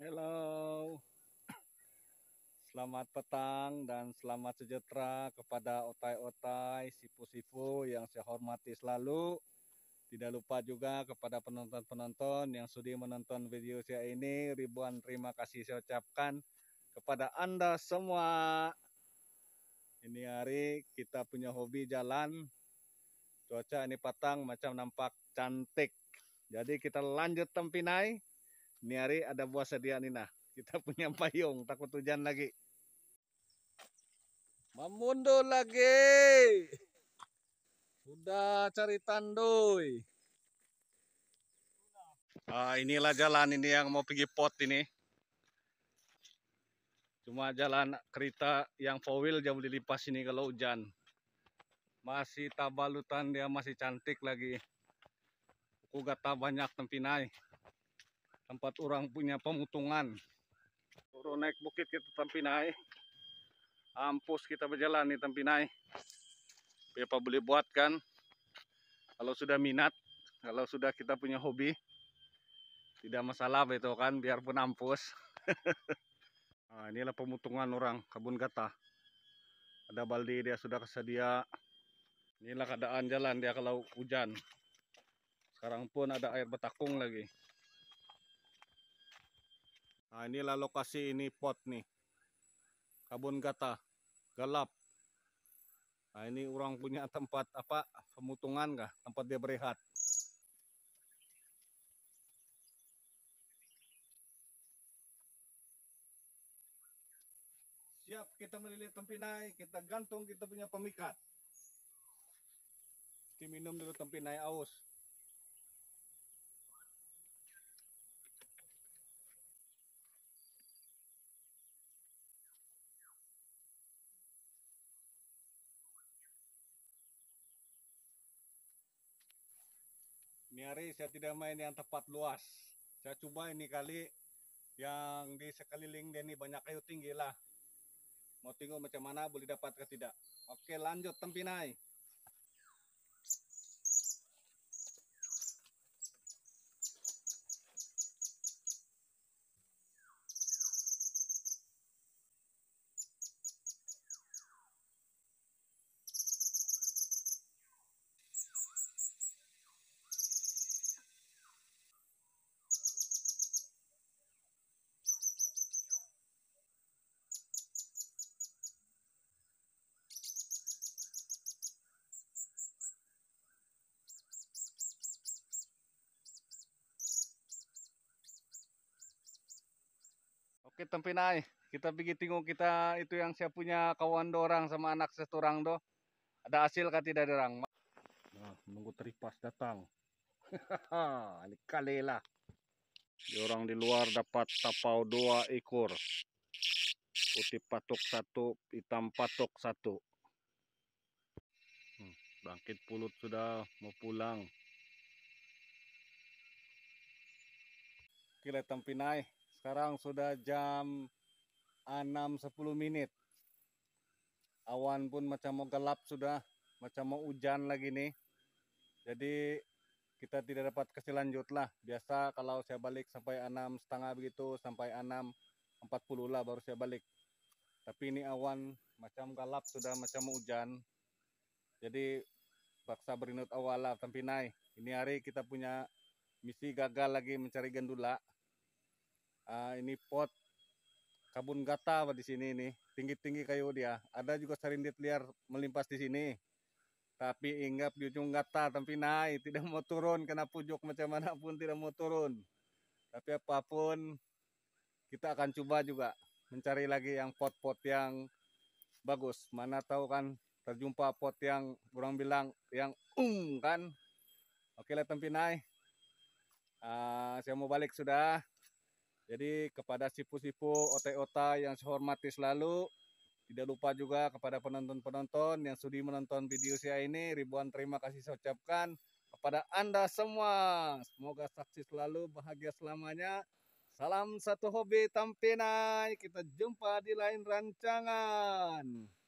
Hello. Selamat petang dan selamat sejahtera kepada otai-otai, sipu-sipu yang saya hormati selalu. Tidak lupa juga kepada penonton-penonton yang sudah menonton video saya ini. Ribuan terima kasih saya ucapkan kepada Anda semua. Ini hari kita punya hobi jalan. Cuaca ini patang macam nampak cantik. Jadi kita lanjut Tempinai. Ini hari ada buah sediaan ini nah. Kita punya payung, takut hujan lagi. Memundur lagi. Sudah cari tandoi. Ah, inilah jalan ini yang mau pergi pot ini. Cuma jalan kereta yang four wheel jauh dilipas ini kalau hujan. Masih tabalutan dia masih cantik lagi. Kugata banyak tempinai tempat orang punya pemutungan turun naik bukit kita tempinai, ampus kita berjalan nih tempinai. Bapak boleh buat kan kalau sudah minat kalau sudah kita punya hobi tidak masalah itu kan biarpun ampus nah, inilah pemutungan orang kebun kata ada baldi dia sudah kesedia inilah keadaan jalan dia kalau hujan sekarang pun ada air betakung lagi Nah, inilah lokasi ini pot nih. Kabun gata, gelap. Nah, ini orang punya tempat apa? Pemutungan kah? Tempat dia berehat. Siap, kita melilit tempinai, kita gantung kita punya pemikat. Kita minum dulu tempinai aus. Ini hari saya tidak main yang tepat luas. Saya coba ini kali yang di sekeliling ini banyak kayu tinggi lah. Mau tinggal macam mana boleh dapat ke tidak. Oke lanjut tempinai. sakit tempinai kita pergi tengok kita itu yang saya punya kawan dorang sama anak setorang do ada hasil kah tidak dorang? nah nunggu teripas datang kali lah orang di luar dapat tapau dua ekor putih patok satu hitam patok satu hmm, bangkit pulut sudah mau pulang kira tempinai sekarang sudah jam 6.10 menit. Awan pun macam mau gelap sudah, macam mau hujan lagi nih. Jadi kita tidak dapat kasih lanjut lah. Biasa kalau saya balik sampai 6 setengah begitu, sampai 6 40 lah baru saya balik. Tapi ini awan macam gelap sudah macam mau hujan. Jadi paksa berinut awal lah, tapi naik. Ini hari kita punya misi gagal lagi mencari gendula uh, ini pot kabun gata apa di sini ini tinggi-tinggi kayu dia ada juga serindit liar melimpas di sini tapi ingat di ujung gata tapi naik tidak mau turun kena pujuk macam mana pun tidak mau turun tapi apapun kita akan coba juga mencari lagi yang pot-pot yang bagus mana tahu kan terjumpa pot yang kurang bilang yang um, kan oke lah tempi naik uh, saya mau balik sudah jadi kepada sipu-sipu otak ota yang saya hormati selalu, tidak lupa juga kepada penonton-penonton yang sudi menonton video saya ini, ribuan terima kasih saya ucapkan kepada Anda semua. Semoga saksi selalu, bahagia selamanya. Salam satu hobi tampinai, kita jumpa di lain rancangan.